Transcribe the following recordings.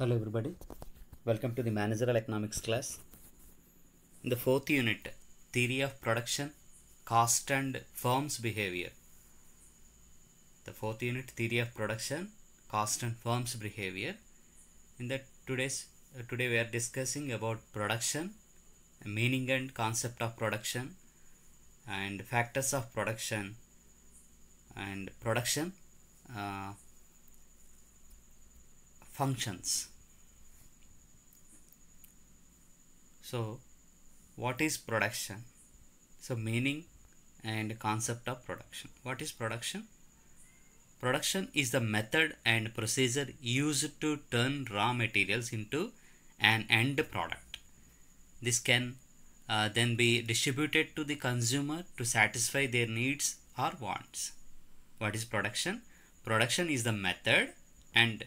Hello everybody, welcome to the managerial economics class. In the fourth unit, theory of production, cost and firms behavior. The fourth unit, theory of production, cost and firms behavior. In the today's uh, today we are discussing about production, meaning and concept of production, and factors of production, and production. Uh, functions. So what is production? So meaning and concept of production. What is production? Production is the method and procedure used to turn raw materials into an end product. This can uh, then be distributed to the consumer to satisfy their needs or wants. What is production? Production is the method and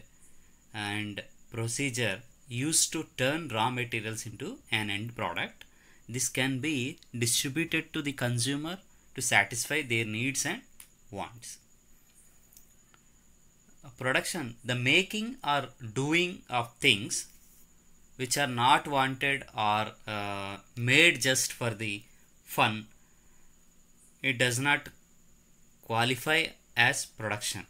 and procedure used to turn raw materials into an end product. This can be distributed to the consumer to satisfy their needs and wants. Production, the making or doing of things which are not wanted or uh, made just for the fun, it does not qualify as production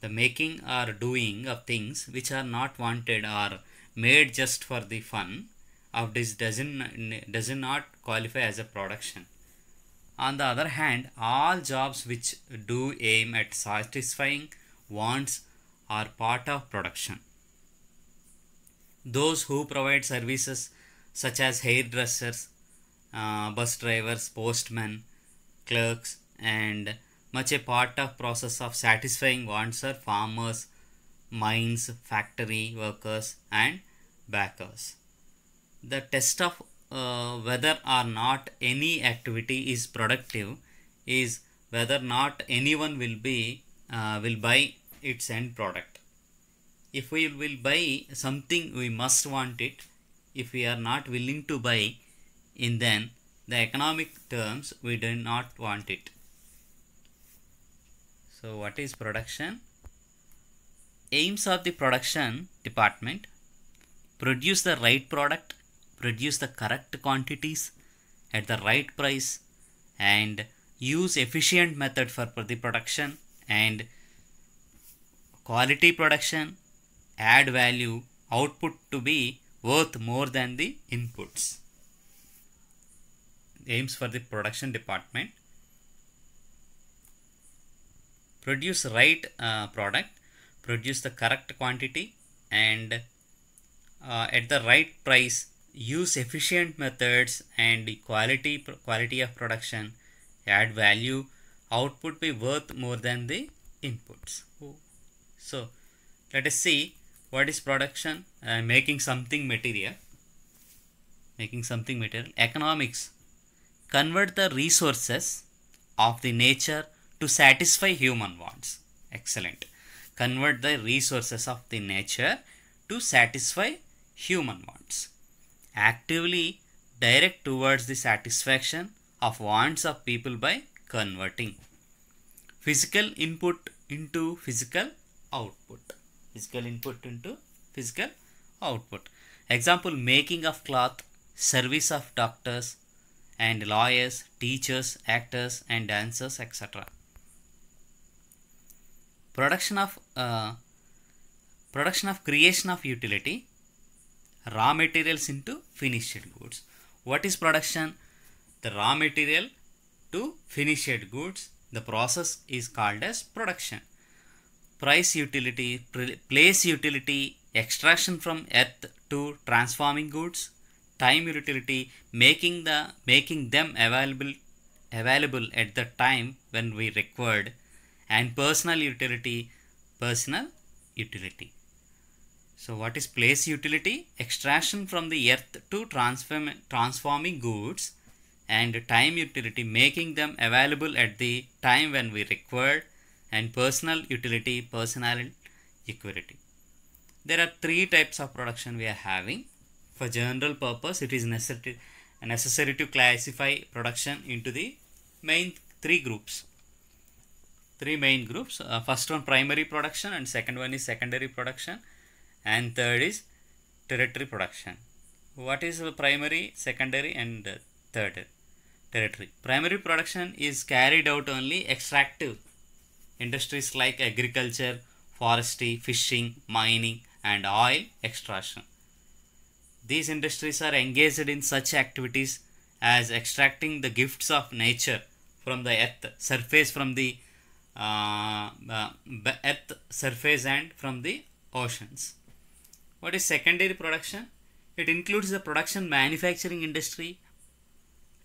the making or doing of things which are not wanted or made just for the fun of this doesn't does not qualify as a production. On the other hand, all jobs which do aim at satisfying wants are part of production. Those who provide services such as hairdressers, uh, bus drivers, postmen, clerks, and much a part of process of satisfying wants are farmers, mines, factory workers and backers. The test of uh, whether or not any activity is productive is whether or not anyone will be uh, will buy its end product. If we will buy something we must want it. If we are not willing to buy in then the economic terms we do not want it. So what is production? Aims of the production department produce the right product, produce the correct quantities at the right price and use efficient method for the production and quality production add value output to be worth more than the inputs aims for the production department produce right uh, product produce the correct quantity and uh, at the right price use efficient methods and quality quality of production add value output be worth more than the inputs so let us see what is production uh, making something material making something material economics convert the resources of the nature to satisfy human wants. Excellent. Convert the resources of the nature to satisfy human wants. Actively direct towards the satisfaction of wants of people by converting. Physical input into physical output. Physical input into physical output. Example making of cloth, service of doctors and lawyers, teachers, actors and dancers etc production of uh, production of creation of utility raw materials into finished goods what is production the raw material to finished goods the process is called as production price utility place utility extraction from earth to transforming goods time utility making the making them available available at the time when we required and personal utility, personal utility. So what is place utility? Extraction from the earth to transform, transforming goods and time utility making them available at the time when we required and personal utility, personal equity. There are three types of production we are having. For general purpose, it is necessary, necessary to classify production into the main three groups three main groups. Uh, first one primary production and second one is secondary production and third is territory production. What is primary, secondary and uh, third territory? Primary production is carried out only extractive industries like agriculture, forestry, fishing, mining and oil extraction. These industries are engaged in such activities as extracting the gifts of nature from the earth, surface from the uh, earth surface and from the oceans. What is secondary production? It includes the production manufacturing industry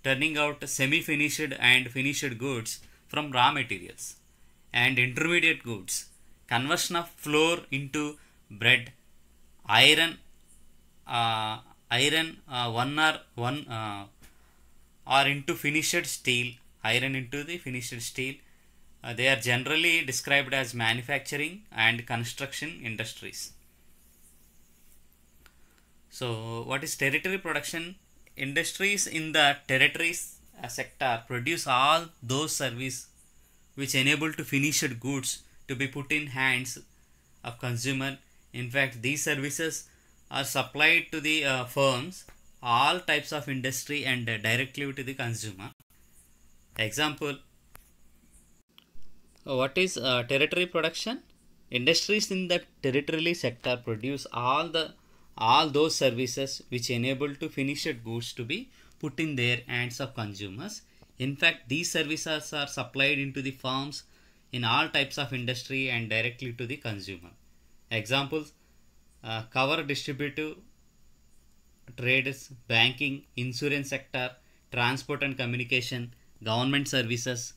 turning out semi-finished and finished goods from raw materials and intermediate goods. Conversion of flour into bread, iron, uh, iron uh, one or one uh, or into finished steel, iron into the finished steel, uh, they are generally described as manufacturing and construction industries. So, what is territory production? Industries in the territories uh, sector produce all those services which enable to finished goods to be put in hands of consumer. In fact, these services are supplied to the uh, firms, all types of industry and uh, directly to the consumer. Example, Oh, what is uh, territory production industries in the territory sector produce all the all those services which enable to finished goods to be put in their hands of consumers in fact these services are supplied into the firms in all types of industry and directly to the consumer examples uh, cover distributive trades banking insurance sector transport and communication government services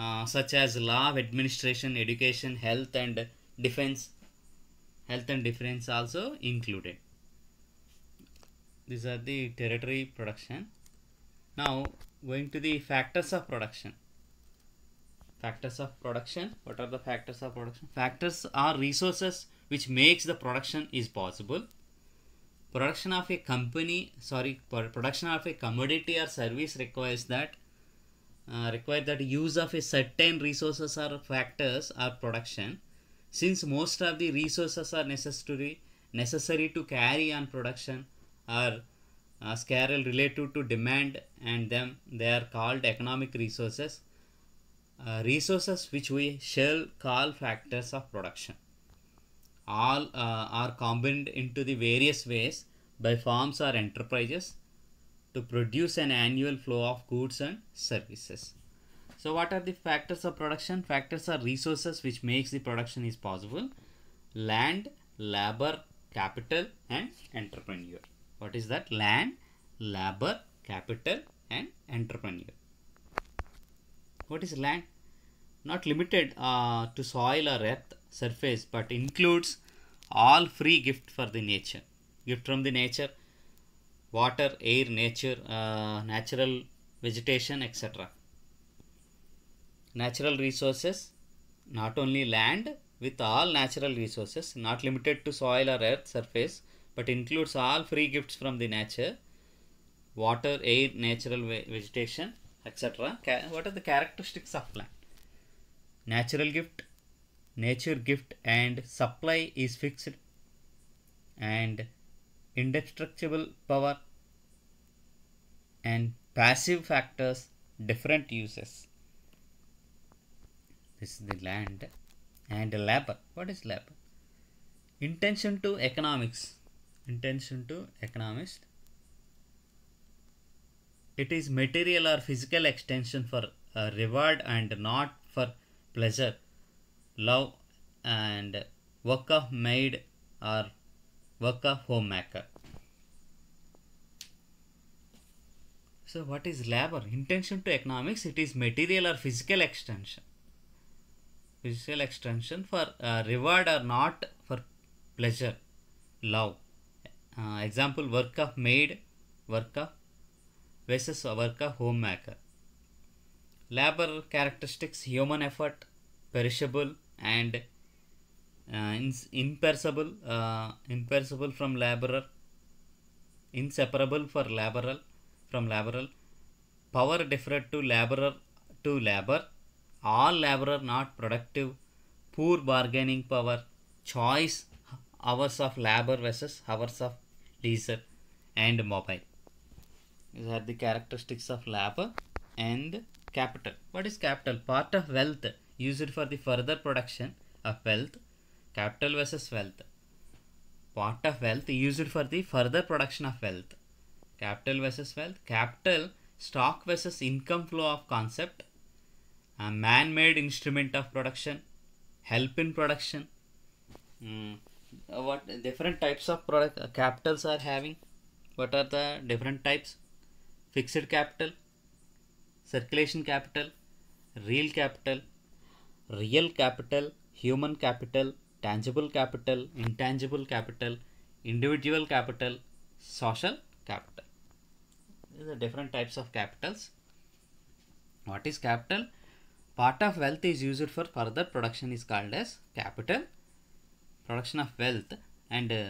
uh, such as law, administration, education, health and defense. Health and defense also included. These are the territory production. Now going to the factors of production. Factors of production. What are the factors of production? Factors are resources which makes the production is possible. Production of a company, sorry, production of a commodity or service requires that uh, require that use of a certain resources or factors or production since most of the resources are necessary necessary to carry on production are uh, scarce relative to demand and them they are called economic resources uh, resources which we shall call factors of production all uh, are combined into the various ways by farms or enterprises to produce an annual flow of goods and services. So what are the factors of production? Factors are resources which makes the production is possible. Land, labor, capital and entrepreneur. What is that? Land, labor, capital and entrepreneur. What is land? Not limited uh, to soil or earth surface but includes all free gift for the nature. Gift from the nature water, air, nature, uh, natural vegetation, etc. Natural resources, not only land, with all natural resources, not limited to soil or earth surface, but includes all free gifts from the nature, water, air, natural vegetation, etc. What are the characteristics of plant? Natural gift, nature gift and supply is fixed and indestructible power and passive factors different uses. This is the land and labor. What is labor? Intention to economics. Intention to economics. It is material or physical extension for reward and not for pleasure, love and work of made or worker homemaker so what is labor intention to economics it is material or physical extension physical extension for uh, reward or not for pleasure love uh, example work of maid work of versus work of homemaker labor characteristics human effort perishable and uh, in, imperishable uh, imperishable from laborer inseparable for laborer from laborer power deferred to laborer to labor all laborer not productive poor bargaining power choice hours of labor versus hours of leisure and mobile these are the characteristics of labor and capital what is capital part of wealth used for the further production of wealth Capital versus wealth. Part of wealth used for the further production of wealth. Capital versus wealth. Capital, stock versus income flow of concept. A man-made instrument of production. Help in production. Mm. What different types of product uh, capitals are having? What are the different types? Fixed capital, circulation capital, real capital, real capital, human capital, tangible capital, intangible capital, individual capital, social capital. These are different types of capitals. What is capital? Part of wealth is used for further production is called as capital. Production of wealth and uh,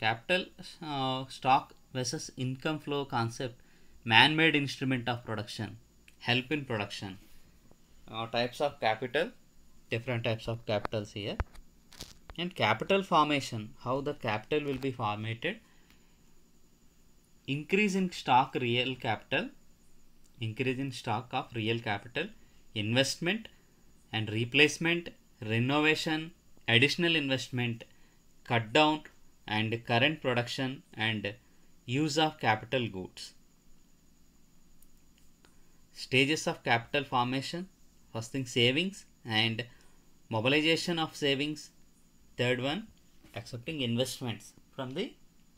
capital uh, stock versus income flow concept, man-made instrument of production, help in production. Uh, types of capital, different types of capitals here and capital formation how the capital will be formatted increase in stock real capital increase in stock of real capital investment and replacement renovation additional investment cut down and current production and use of capital goods stages of capital formation first thing savings and mobilization of savings Third one, accepting investments from the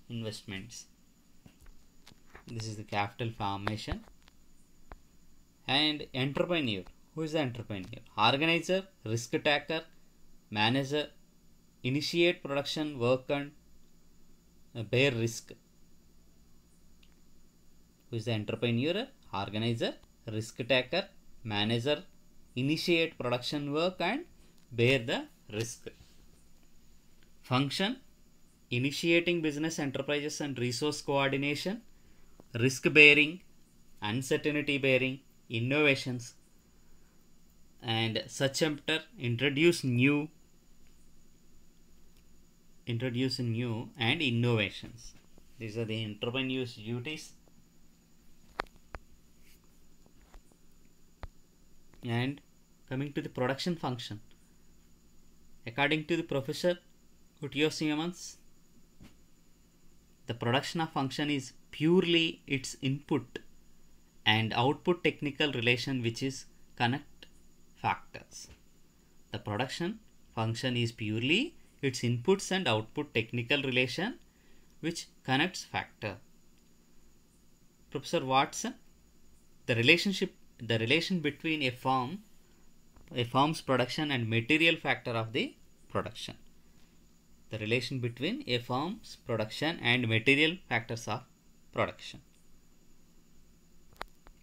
investments. This is the capital formation. And entrepreneur. Who is the entrepreneur? Organizer, risk taker, manager, initiate production, work and uh, bear risk. Who is the entrepreneur? Organizer, risk taker, manager, initiate production work and bear the risk function, initiating business enterprises and resource coordination, risk bearing, uncertainty bearing, innovations, and such chapter introduce new introduce new and innovations these are the entrepreneur's duties and coming to the production function according to the professor Hutio-Siemens, the production of function is purely its input and output technical relation which is connect factors. The production function is purely its inputs and output technical relation which connects factor. Professor Watson, the relationship, the relation between a firm, a firm's production and material factor of the production the relation between a firm's production and material factors of production.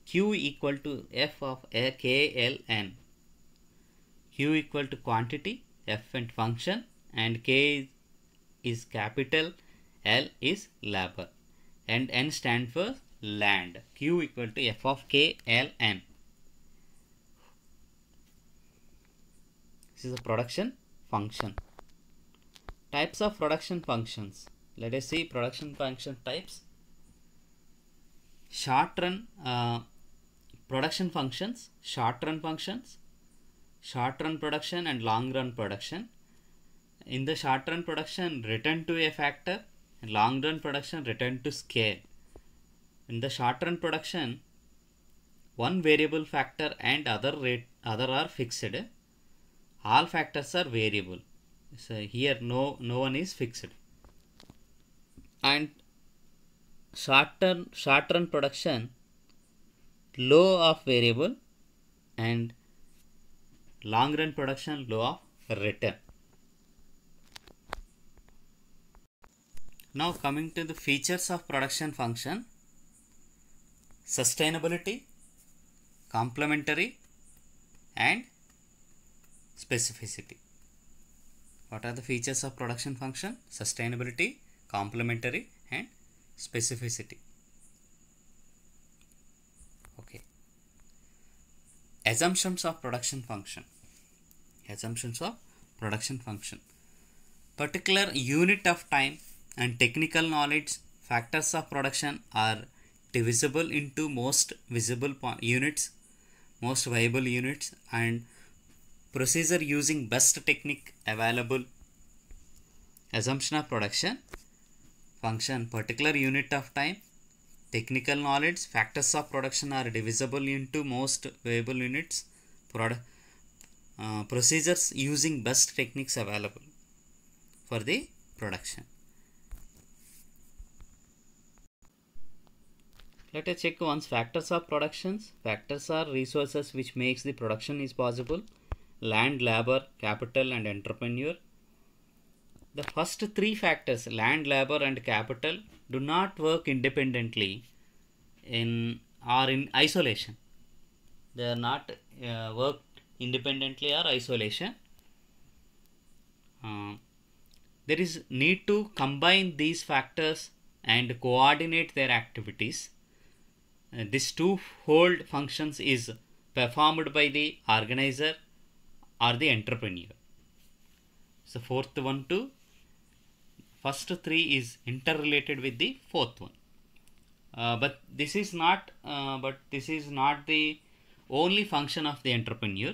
Q equal to F of a K L N. Q equal to quantity, F and function and K is capital, L is labor and N stand for land. Q equal to F of K L N. This is a production function types of production functions let us see production function types short run uh, production functions short run functions short run production and long run production in the short run production return to a factor and long run production return to scale in the short run production one variable factor and other rate other are fixed all factors are variable so here no no one is fixed and short term short run production low of variable and long run production low of return now coming to the features of production function sustainability complementary and specificity what are the features of production function? Sustainability, complementary and specificity. Okay. Assumptions of production function. Assumptions of production function. Particular unit of time and technical knowledge factors of production are divisible into most visible units, most viable units and procedure using best technique available assumption of production function particular unit of time technical knowledge factors of production are divisible into most variable units product uh, procedures using best techniques available for the production let us check once factors of productions factors are resources which makes the production is possible land, labor, capital and entrepreneur. The first three factors, land, labor and capital, do not work independently in or in isolation. They are not uh, worked independently or isolation. Uh, there is need to combine these factors and coordinate their activities. Uh, this fold functions is performed by the organizer are the entrepreneur. So fourth one to first three is interrelated with the fourth one. Uh, but this is not uh, but this is not the only function of the entrepreneur.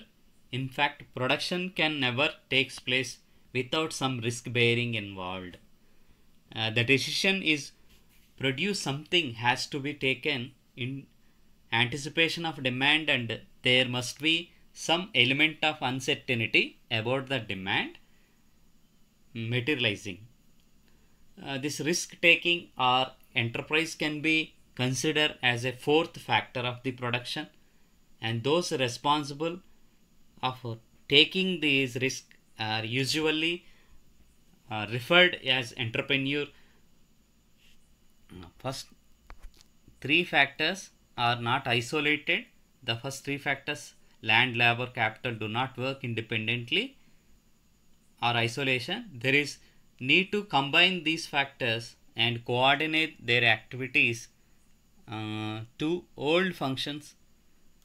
In fact, production can never takes place without some risk bearing involved. Uh, the decision is produce something has to be taken in anticipation of demand and there must be some element of uncertainty about the demand materializing. Uh, this risk taking or enterprise can be considered as a fourth factor of the production and those responsible of taking these risks are usually uh, referred as entrepreneur. First three factors are not isolated. The first three factors land, labor, capital do not work independently or isolation, there is need to combine these factors and coordinate their activities uh, to old functions,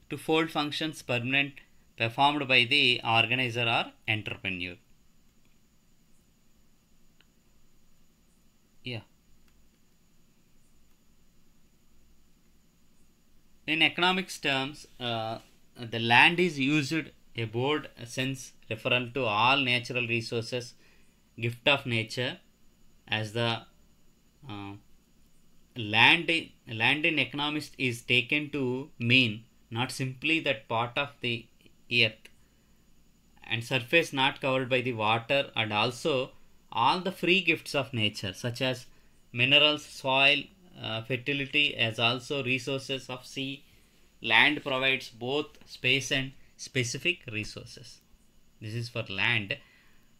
to fold functions permanent performed by the organizer or entrepreneur. Yeah. In economics terms, uh, the land is used a broad sense referral to all natural resources, gift of nature, as the uh, land land in economist is taken to mean not simply that part of the earth and surface not covered by the water and also all the free gifts of nature such as minerals soil uh, fertility as also resources of sea land provides both space and specific resources. This is for land,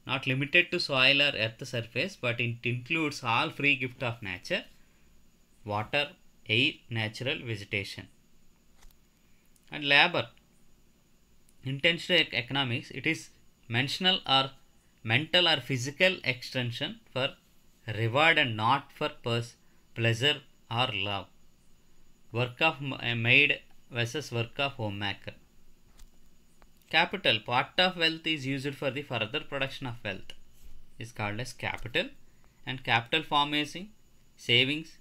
not limited to soil or earth surface, but it includes all free gift of nature, water, air, natural vegetation. And labor. Intentional economics, it is mental or mental or physical extension for reward and not for pleasure or love. Work of made versus work of homemaker. Capital, part of wealth is used for the further production of wealth is called as capital and capital formation, savings,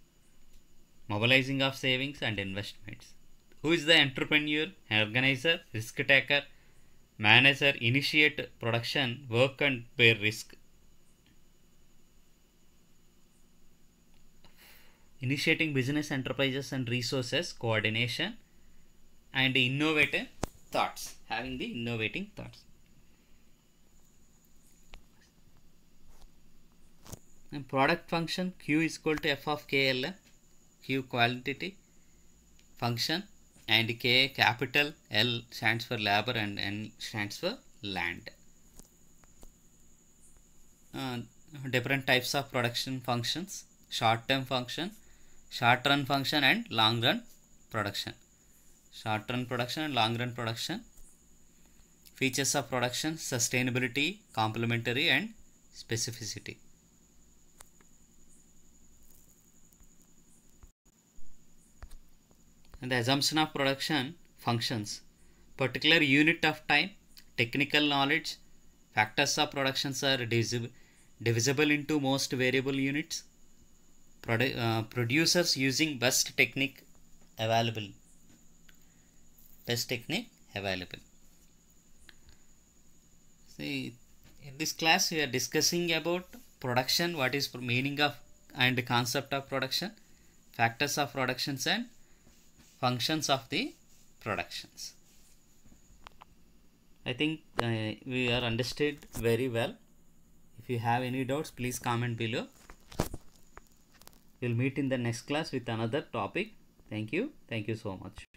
mobilizing of savings and investments. Who is the entrepreneur, organizer, risk taker, manager, initiate production, work and bear risk. Initiating business enterprises and resources, coordination, and innovative thoughts, having the innovating thoughts. And product function Q is equal to F of KLM, Q quantity function and K capital L stands for labor and N stands for land. Uh, different types of production functions, short term function, short run function and long run production short run production and long run production features of production sustainability complementary and specificity and the assumption of production functions particular unit of time technical knowledge factors of productions are divisible into most variable units Produ uh, producers using best technique available Best technique available. See, in this class we are discussing about production, what is meaning of and concept of production, factors of productions and functions of the productions. I think uh, we are understood very well. If you have any doubts, please comment below. We'll meet in the next class with another topic. Thank you. Thank you so much.